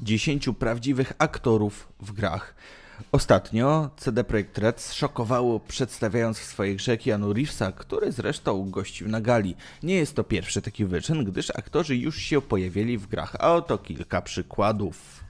10 prawdziwych aktorów w grach. Ostatnio CD Projekt Red zszokowało przedstawiając w swoich grze Keanu Reevesa, który zresztą gościł na gali. Nie jest to pierwszy taki wyczyn, gdyż aktorzy już się pojawili w grach, a oto kilka przykładów.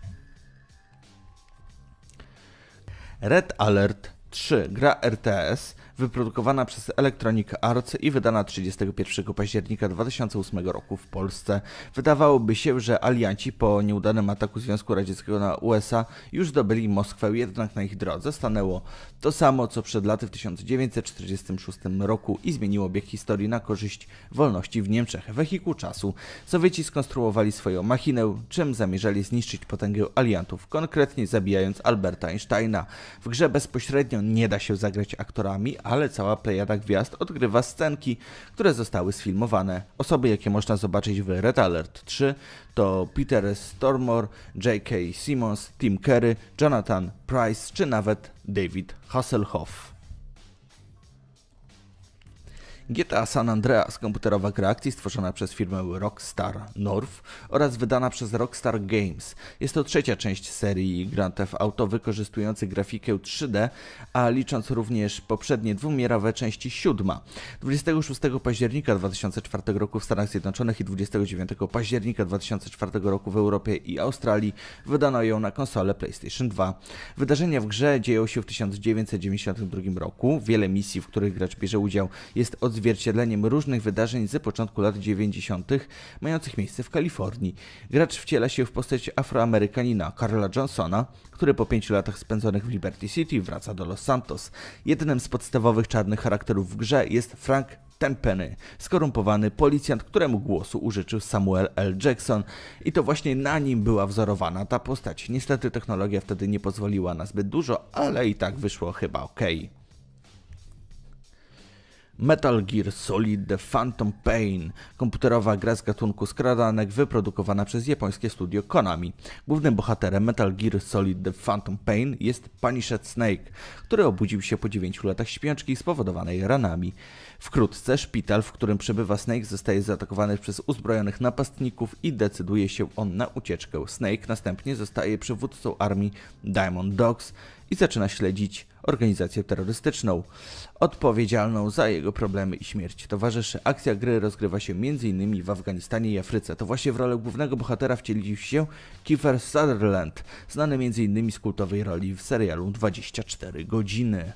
Red Alert 3, gra RTS, wyprodukowana przez Electronic Arts i wydana 31 października 2008 roku w Polsce. Wydawałoby się, że alianci po nieudanym ataku Związku Radzieckiego na USA już zdobyli Moskwę, jednak na ich drodze stanęło to samo, co przed laty w 1946 roku i zmieniło bieg historii na korzyść wolności w Niemczech. Wehikuł czasu. Sowieci skonstruowali swoją machinę, czym zamierzali zniszczyć potęgę aliantów, konkretnie zabijając Alberta Einsteina. W grze bezpośrednio nie da się zagrać aktorami, ale cała plejada gwiazd odgrywa scenki, które zostały sfilmowane. Osoby, jakie można zobaczyć w Red Alert 3 to Peter Stormore, J.K. Simmons, Tim Curry, Jonathan Price czy nawet David Hasselhoff. GTA San Andreas, komputerowa gra akcji stworzona przez firmę Rockstar North oraz wydana przez Rockstar Games. Jest to trzecia część serii Grand Theft Auto wykorzystujący grafikę 3D, a licząc również poprzednie dwumierowe części siódma. 26 października 2004 roku w Stanach Zjednoczonych i 29 października 2004 roku w Europie i Australii wydano ją na konsolę PlayStation 2. Wydarzenia w grze dzieją się w 1992 roku. Wiele misji, w których gracz bierze udział jest od odzwierciedleniem różnych wydarzeń z początku lat 90. mających miejsce w Kalifornii. Gracz wciela się w postać afroamerykanina Carla Johnsona, który po pięciu latach spędzonych w Liberty City wraca do Los Santos. Jednym z podstawowych czarnych charakterów w grze jest Frank Tempeny, skorumpowany policjant, któremu głosu użyczył Samuel L. Jackson. I to właśnie na nim była wzorowana ta postać. Niestety technologia wtedy nie pozwoliła na zbyt dużo, ale i tak wyszło chyba ok. Metal Gear Solid The Phantom Pain, komputerowa gra z gatunku skradanek wyprodukowana przez japońskie studio Konami. Głównym bohaterem Metal Gear Solid The Phantom Pain jest Punished Snake, który obudził się po 9 latach śpiączki spowodowanej ranami. Wkrótce szpital, w którym przebywa Snake zostaje zaatakowany przez uzbrojonych napastników i decyduje się on na ucieczkę. Snake następnie zostaje przywódcą armii Diamond Dogs i zaczyna śledzić organizację terrorystyczną odpowiedzialną za jego problemy i śmierć towarzyszy. Akcja gry rozgrywa się m.in. w Afganistanie i Afryce. To właśnie w rolę głównego bohatera wcielił się Kiefer Sutherland, znany m.in. z kultowej roli w serialu 24 godziny.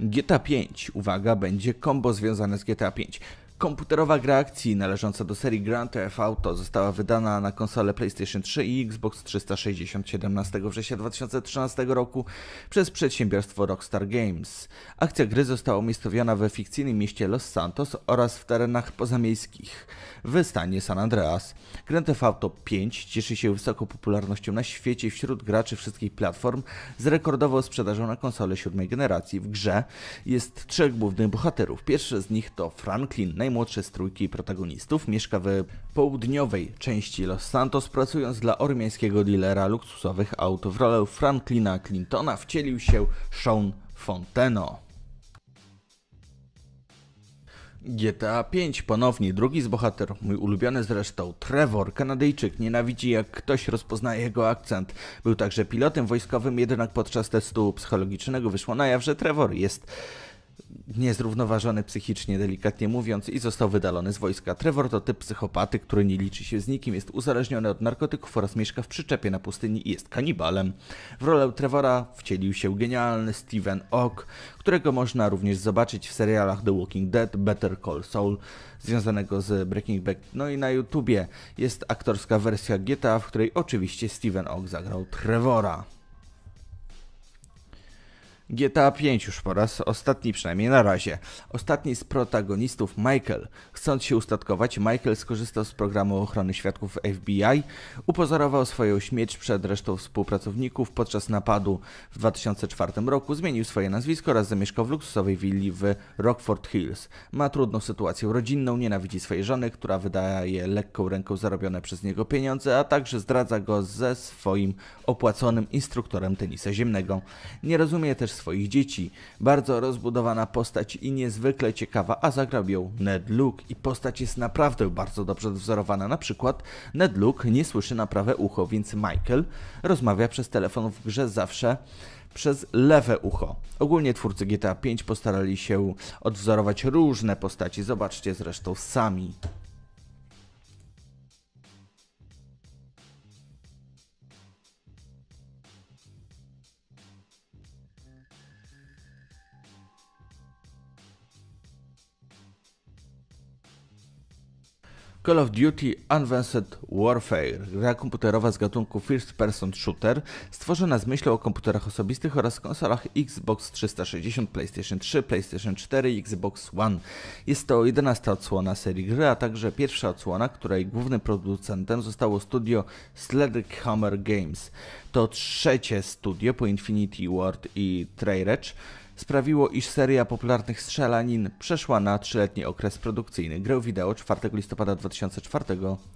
GTA 5, uwaga, będzie kombo związane z GTA 5. Komputerowa gra akcji należąca do serii Grand Theft Auto została wydana na konsole PlayStation 3 i Xbox 360 17 września 2013 roku przez przedsiębiorstwo Rockstar Games. Akcja gry została umiejscowiona we fikcyjnym mieście Los Santos oraz w terenach pozamiejskich w stanie San Andreas. Grand Theft Auto 5 cieszy się wysoką popularnością na świecie wśród graczy wszystkich platform z rekordową sprzedażą na konsole siódmej generacji. W grze jest trzech głównych bohaterów. Pierwszy z nich to Franklin, najmłodszy z trójki protagonistów, mieszka w południowej części Los Santos, pracując dla ormiańskiego dealera luksusowych aut. W rolę Franklina Clintona wcielił się Sean Fonteno. GTA 5 ponownie, drugi z bohaterów, mój ulubiony zresztą, Trevor, Kanadyjczyk, nienawidzi jak ktoś rozpoznaje jego akcent. Był także pilotem wojskowym, jednak podczas testu psychologicznego wyszło na jaw, że Trevor jest niezrównoważony psychicznie, delikatnie mówiąc, i został wydalony z wojska. Trevor to typ psychopaty, który nie liczy się z nikim, jest uzależniony od narkotyków oraz mieszka w przyczepie na pustyni i jest kanibalem. W rolę Trevora wcielił się genialny Steven Ock, którego można również zobaczyć w serialach The Walking Dead, Better Call Saul, związanego z Breaking Bad. No i na YouTubie jest aktorska wersja GTA, w której oczywiście Steven Ock zagrał Trevora. GTA 5 już po raz ostatni, przynajmniej na razie. Ostatni z protagonistów Michael. Chcąc się ustatkować, Michael skorzystał z programu ochrony świadków FBI, upozorował swoją śmierć przed resztą współpracowników podczas napadu w 2004 roku, zmienił swoje nazwisko oraz zamieszkał w luksusowej willi w Rockford Hills. Ma trudną sytuację rodzinną, nienawidzi swojej żony, która wydaje lekką ręką zarobione przez niego pieniądze, a także zdradza go ze swoim opłaconym instruktorem tenisa ziemnego. Nie rozumie też swoich dzieci. Bardzo rozbudowana postać i niezwykle ciekawa, a zagrał ją Ned Luke i postać jest naprawdę bardzo dobrze odwzorowana. Na przykład Ned Luke nie słyszy na prawe ucho, więc Michael rozmawia przez telefon w grze zawsze przez lewe ucho. Ogólnie twórcy GTA V postarali się odwzorować różne postaci, zobaczcie zresztą sami. Call of Duty Advanced Warfare, gra komputerowa z gatunku First Person Shooter, stworzona z myślą o komputerach osobistych oraz konsolach Xbox 360, PlayStation 3, PlayStation 4 i Xbox One. Jest to 11 odsłona serii gry, a także pierwsza odsłona, której głównym producentem zostało studio Sledgehammer Games. To trzecie studio po Infinity Ward i Treyarch, sprawiło, iż seria popularnych strzelanin przeszła na trzyletni okres produkcyjny. Grę wideo 4 listopada 2004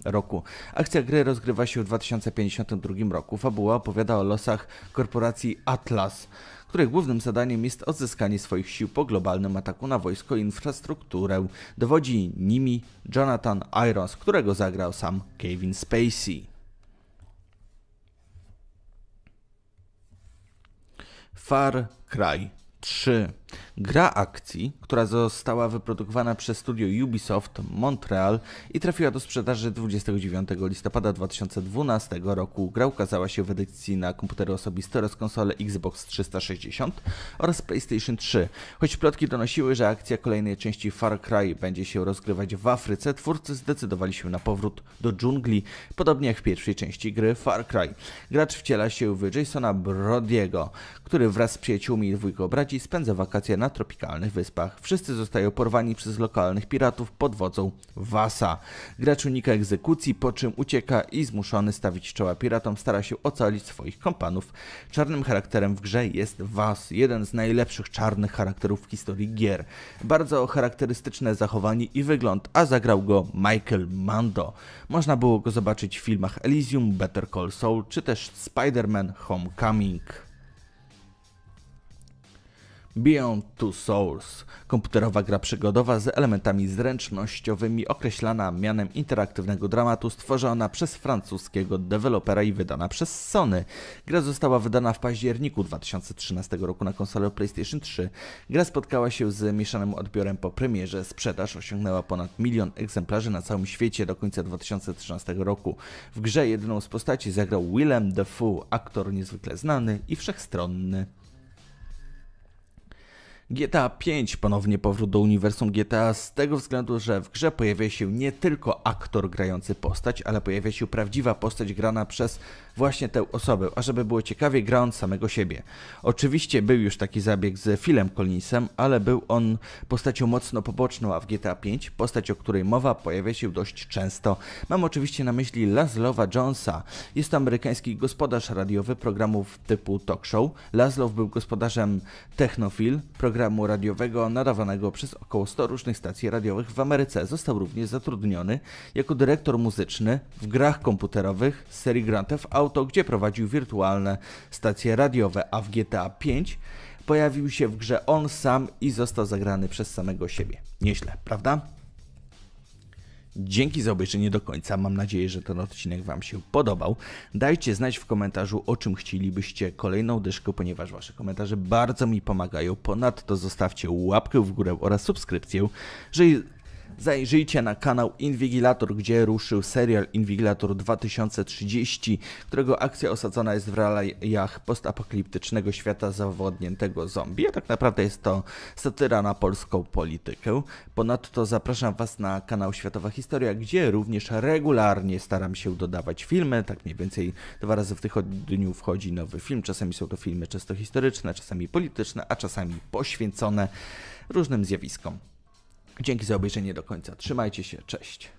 roku. Akcja gry rozgrywa się w 2052 roku. Fabuła opowiada o losach korporacji Atlas, których głównym zadaniem jest odzyskanie swoich sił po globalnym ataku na wojsko i infrastrukturę. Dowodzi nimi Jonathan Irons, którego zagrał sam Kevin Spacey. Far Cry 3. Gra akcji, która została wyprodukowana przez studio Ubisoft Montreal i trafiła do sprzedaży 29 listopada 2012 roku. Gra ukazała się w edycji na komputery osobiste oraz konsole Xbox 360 oraz PlayStation 3. Choć plotki donosiły, że akcja kolejnej części Far Cry będzie się rozgrywać w Afryce, twórcy zdecydowali się na powrót do dżungli, podobnie jak w pierwszej części gry Far Cry. Gracz wciela się w Jasona Brodiego, który wraz z przyjaciółmi i dwójką braci spędza wakacje na na tropikalnych wyspach. Wszyscy zostają porwani przez lokalnych piratów pod wodzą Wasa. Gracz unika egzekucji, po czym ucieka i zmuszony stawić czoła piratom stara się ocalić swoich kompanów. Czarnym charakterem w grze jest Was, jeden z najlepszych czarnych charakterów w historii gier. Bardzo charakterystyczne zachowanie i wygląd, a zagrał go Michael Mando. Można było go zobaczyć w filmach Elysium, Better Call Saul czy też Spider-Man Homecoming. Beyond Two Souls, komputerowa gra przygodowa z elementami zręcznościowymi określana mianem interaktywnego dramatu stworzona przez francuskiego dewelopera i wydana przez Sony. Gra została wydana w październiku 2013 roku na konsolę PlayStation 3. Gra spotkała się z mieszanym odbiorem po premierze. Sprzedaż osiągnęła ponad milion egzemplarzy na całym świecie do końca 2013 roku. W grze jedną z postaci zagrał Willem Dafoe, aktor niezwykle znany i wszechstronny. GTA 5 ponownie powrót do uniwersum GTA z tego względu, że w grze pojawia się nie tylko aktor grający postać, ale pojawia się prawdziwa postać grana przez właśnie tę osobę, ażeby było ciekawie, gra on samego siebie. Oczywiście był już taki zabieg z Philem Collinsem, ale był on postacią mocno poboczną, a w GTA V postać, o której mowa, pojawia się dość często. Mam oczywiście na myśli Laszlova Jonesa. Jest to amerykański gospodarz radiowy programów typu talk show. Laszlow był gospodarzem Technofil, programu radiowego nadawanego przez około 100 różnych stacji radiowych w Ameryce. Został również zatrudniony jako dyrektor muzyczny w grach komputerowych z serii Grand Theft Auto Auto, gdzie prowadził wirtualne stacje radiowe, a w GTA V pojawił się w grze on sam i został zagrany przez samego siebie. Nieźle, prawda? Dzięki za obejrzenie do końca. Mam nadzieję, że ten odcinek Wam się podobał. Dajcie znać w komentarzu, o czym chcielibyście kolejną dyszkę, ponieważ Wasze komentarze bardzo mi pomagają. Ponadto zostawcie łapkę w górę oraz subskrypcję, że zajrzyjcie na kanał Invigilator, gdzie ruszył serial Invigilator 2030, którego akcja osadzona jest w realiach postapokaliptycznego świata zawodniętego zombie. A Tak naprawdę jest to satyra na polską politykę. Ponadto zapraszam Was na kanał Światowa Historia, gdzie również regularnie staram się dodawać filmy, tak mniej więcej dwa razy w tygodniu wchodzi nowy film. Czasami są to filmy czysto historyczne, czasami polityczne, a czasami poświęcone różnym zjawiskom. Dzięki za obejrzenie do końca. Trzymajcie się, cześć.